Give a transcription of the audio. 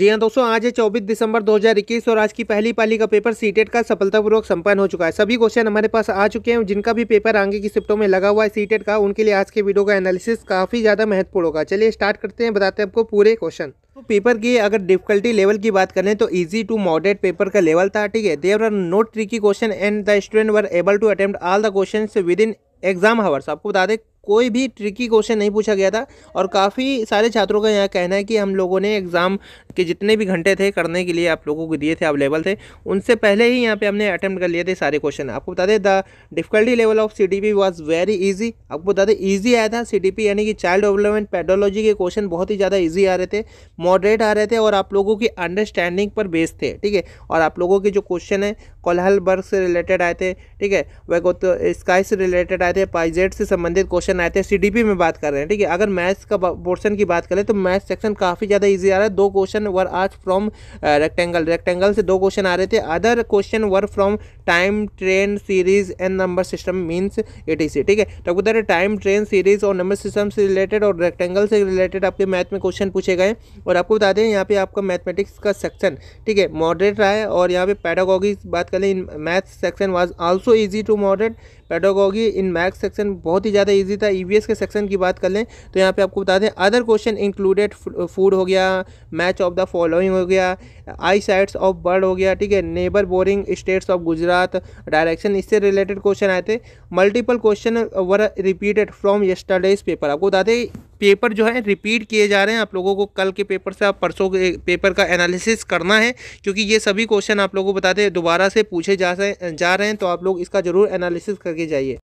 जी हाँ दोस्तों आज है 24 दिसंबर 2021 और आज की पहली पाली का पेपर सीटेट e का सफलतापूर्वक संपन्न हो चुका है सभी क्वेश्चन हमारे पास आ चुके हैं जिनका भी पेपर आगे की शिफ्टों में लगा हुआ है सीटेट e का उनके लिए आज के वीडियो का एनालिसिस काफी ज्यादा महत्वपूर्ण होगा चलिए स्टार्ट करते हैं बताते हैं आपको पूरे क्वेश्चन तो पेपर की अगर डिफिकल्टी लेवल की बात करें तो इजी टू मॉडरेट पेपर का लेवल था ठीक है there are no tricky question and the student were able to attempt all the question within exam hours आपको बता दें कोई भी ट्रिकी क्वेश्चन नहीं पूछा गया था और काफ़ी सारे छात्रों का यहाँ कहना है कि हम लोगों ने एग्ज़ाम के जितने भी घंटे थे करने के लिए आप लोगों को दिए थे अवेलेबल थे उनसे पहले ही यहाँ पे हमने अटैम्प्ट कर लिए थे सारे क्वेश्चन आपको बता दें the difficulty level of C D P was very easy आपको बता दें ईजी आया था सी डी पी यानी कि चाइल्ड डेवलपमेंट पेडोलॉजी के क्वेश्चन बहुत ही ज़्यादा ईजी आ रहे थे मॉडरेट आ रहे थे और आप लोगों की अंडरस्टैंडिंग पर बेस्ड थे ठीक है और आप लोगों के जो क्वेश्चन है कोलहल बर्ग से रिलेटेड आए थे ठीक है वह स्काई से रिलेटेड आए आए थे पाइजेट से संबंधित क्वेश्चन आए थे सीडीपी में बात कर रहे हैं ठीक है अगर मैथ्स का पोर्शन की बात करें तो मैथ्स सेक्शन काफ़ी ज़्यादा ईजी आ रहा है दो क्वेश्चन वर आज फ्रॉम रेक्टेंगल रेक्टेंगल से दो क्वेश्चन आ रहे थे other question were from time train series and number system means a ठीक है तो उधर टाइम ट्रेन सीरीज और नंबर सिस्टम से रिलेटेड और रेक्टेंगल से रिलेटेड आपके मैथ में क्वेश्चन पूछे गए और आपको बता दें यहाँ पे आपका मैथमेटिक्स का सेक्शन ठीक है मॉडरेट रहा है और यहाँ पे पैडागॉगी बात करें in maths section was also easy to moderate pedagogy in math math section बहुत ही ज़्यादा ईजी था ई के सेक्शन की बात कर लें तो यहाँ पर आपको बता दें अदर क्वेश्चन इंक्लूडेड फूड हो गया मैच ऑफ द फॉलोइंग हो गया आई साइड्स ऑफ बर्ड हो गया ठीक है neighbouring states of Gujarat direction इससे रिलेटेड क्वेश्चन आए थे multiple question were repeated from yesterday's paper आपको बता दें पेपर जो है रिपीट किए जा रहे हैं आप लोगों को कल के पेपर से आप परसों के पेपर का एनालिसिस करना है क्योंकि ये सभी क्वेश्चन आप लोगों को बताते दोबारा से पूछे जा जा रहे हैं तो आप लोग इसका ज़रूर एनालिसिस करके जाइए